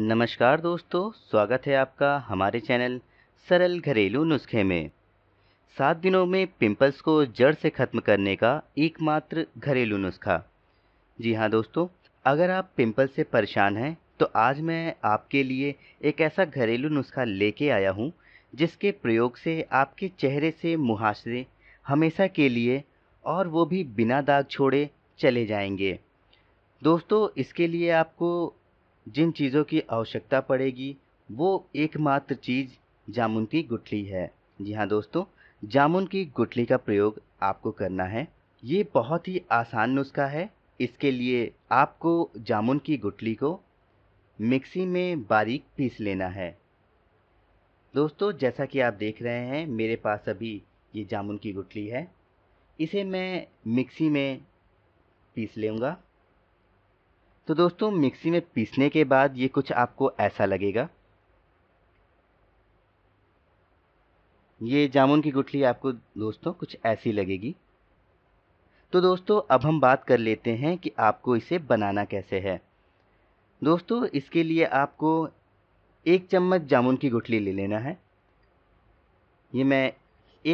नमस्कार दोस्तों स्वागत है आपका हमारे चैनल सरल घरेलू नुस्खे में सात दिनों में पिंपल्स को जड़ से ख़त्म करने का एकमात्र घरेलू नुस्खा जी हाँ दोस्तों अगर आप पिंपल से परेशान हैं तो आज मैं आपके लिए एक ऐसा घरेलू नुस्खा लेके आया हूँ जिसके प्रयोग से आपके चेहरे से मुहासरे हमेशा के लिए और वो भी बिना दाग छोड़े चले जाएंगे दोस्तों इसके लिए आपको जिन चीज़ों की आवश्यकता पड़ेगी वो एकमात्र चीज़ जामुन की गुठली है जी हाँ दोस्तों जामुन की गुठली का प्रयोग आपको करना है ये बहुत ही आसान नुस्खा है इसके लिए आपको जामुन की गुठली को मिक्सी में बारीक पीस लेना है दोस्तों जैसा कि आप देख रहे हैं मेरे पास अभी ये जामुन की गुठली है इसे मैं मिक्सी में पीस लूँगा तो दोस्तों मिक्सी में पीसने के बाद ये कुछ आपको ऐसा लगेगा ये जामुन की गुठली आपको दोस्तों कुछ ऐसी लगेगी तो दोस्तों अब हम बात कर लेते हैं कि आपको इसे बनाना कैसे है दोस्तों इसके लिए आपको एक चम्मच जामुन की गुठली ले लेना है ये मैं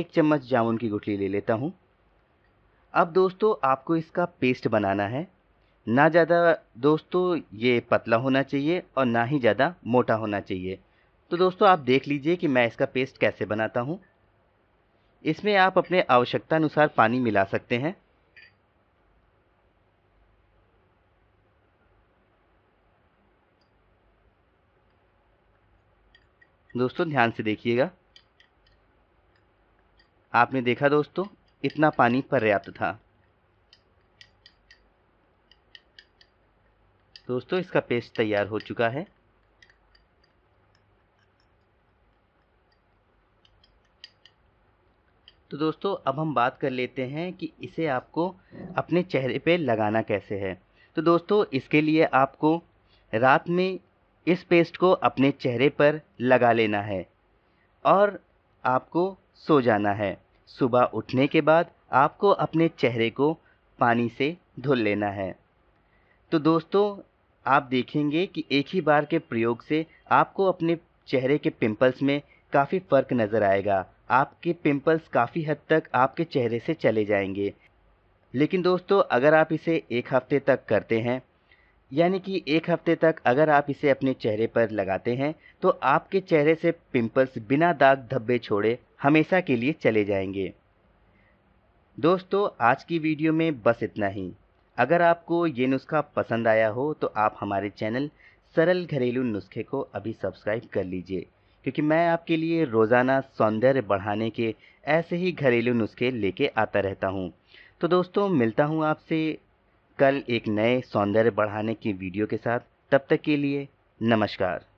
एक चम्मच जामुन की गुठली ले लेता हूँ अब दोस्तों आपको इसका पेस्ट बनाना है ना ज़्यादा दोस्तों ये पतला होना चाहिए और ना ही ज़्यादा मोटा होना चाहिए तो दोस्तों आप देख लीजिए कि मैं इसका पेस्ट कैसे बनाता हूँ इसमें आप अपने आवश्यकता अनुसार पानी मिला सकते हैं दोस्तों ध्यान से देखिएगा आपने देखा दोस्तों इतना पानी पर्याप्त था दोस्तों इसका पेस्ट तैयार हो चुका है तो दोस्तों अब हम बात कर लेते हैं कि इसे आपको अपने चेहरे पे लगाना कैसे है तो दोस्तों इसके लिए आपको रात में इस पेस्ट को अपने चेहरे पर लगा लेना है और आपको सो जाना है सुबह उठने के बाद आपको अपने चेहरे को पानी से धुल लेना है तो दोस्तों आप देखेंगे कि एक ही बार के प्रयोग से आपको अपने चेहरे के पिंपल्स में काफ़ी फ़र्क नज़र आएगा आपके पिंपल्स काफ़ी हद तक आपके चेहरे से चले जाएंगे लेकिन दोस्तों अगर आप इसे एक हफ्ते तक करते हैं यानी कि एक हफ्ते तक अगर आप इसे अपने चेहरे पर लगाते हैं तो आपके चेहरे से पिंपल्स बिना दाग धब्बे छोड़े हमेशा के लिए चले जाएंगे दोस्तों आज की वीडियो में बस इतना ही अगर आपको ये नुस्खा पसंद आया हो तो आप हमारे चैनल सरल घरेलू नुस्खे को अभी सब्सक्राइब कर लीजिए क्योंकि मैं आपके लिए रोज़ाना सौंदर्य बढ़ाने के ऐसे ही घरेलू नुस्खे लेके आता रहता हूँ तो दोस्तों मिलता हूँ आपसे कल एक नए सौंदर्य बढ़ाने की वीडियो के साथ तब तक के लिए नमस्कार